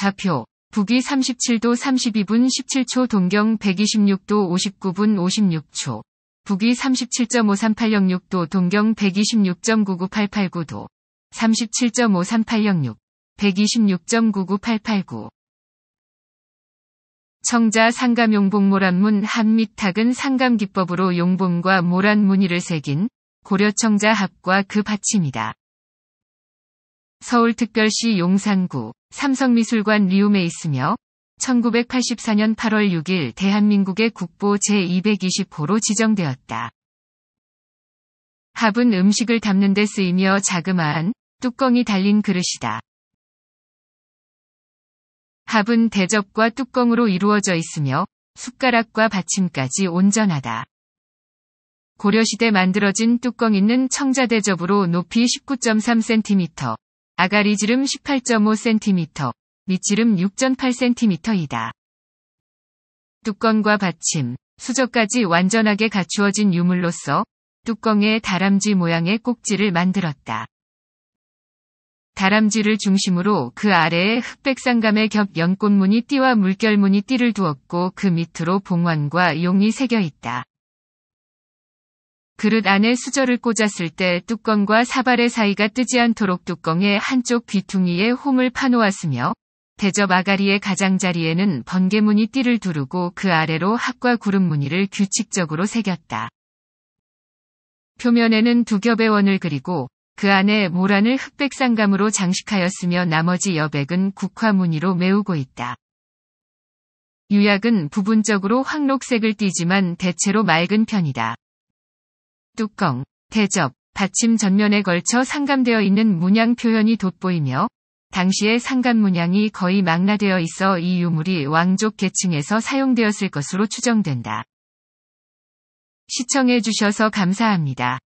좌표 북위 37도 32분 17초 동경 126도 59분 56초 북위 37.53806도 동경 126.99889도 37.53806 126.99889 청자 상감 용봉 모란문 한미탁은 상감 기법으로 용봉과 모란 무늬를 새긴 고려청자 합과 그 받침이다. 서울특별시 용산구 삼성미술관 리움에 있으며 1984년 8월 6일 대한민국의 국보 제220호로 지정되었다. 합은 음식을 담는 데 쓰이며 자그마한 뚜껑이 달린 그릇이다. 합은 대접과 뚜껑으로 이루어져 있으며 숟가락과 받침까지 온전하다. 고려시대 만들어진 뚜껑 있는 청자대접으로 높이 19.3cm, 아가리지름 18.5cm, 밑지름 6.8cm이다. 뚜껑과 받침, 수저까지 완전하게 갖추어진 유물로서 뚜껑에 다람쥐 모양의 꼭지를 만들었다. 다람쥐를 중심으로 그 아래에 흑백상감의 겹 연꽃무늬 띠와 물결무늬 띠를 두었고 그 밑으로 봉황과 용이 새겨 있다. 그릇 안에 수저를 꽂았을 때 뚜껑과 사발의 사이가 뜨지 않도록 뚜껑의 한쪽 귀퉁이에 홈을 파놓았으며 대접 아가리의 가장자리에는 번개무늬 띠를 두르고 그 아래로 학과 구름 무늬를 규칙적으로 새겼다. 표면에는 두 겹의 원을 그리고 그 안에 모란을 흑백 상감으로 장식하였으며 나머지 여백은 국화 무늬로 메우고 있다. 유약은 부분적으로 황록색을 띠지만 대체로 맑은 편이다. 뚜껑, 대접, 받침 전면에 걸쳐 상감되어 있는 문양 표현이 돋보이며 당시의 상감 문양이 거의 망라되어 있어 이 유물이 왕족 계층에서 사용되었을 것으로 추정된다. 시청해 주셔서 감사합니다.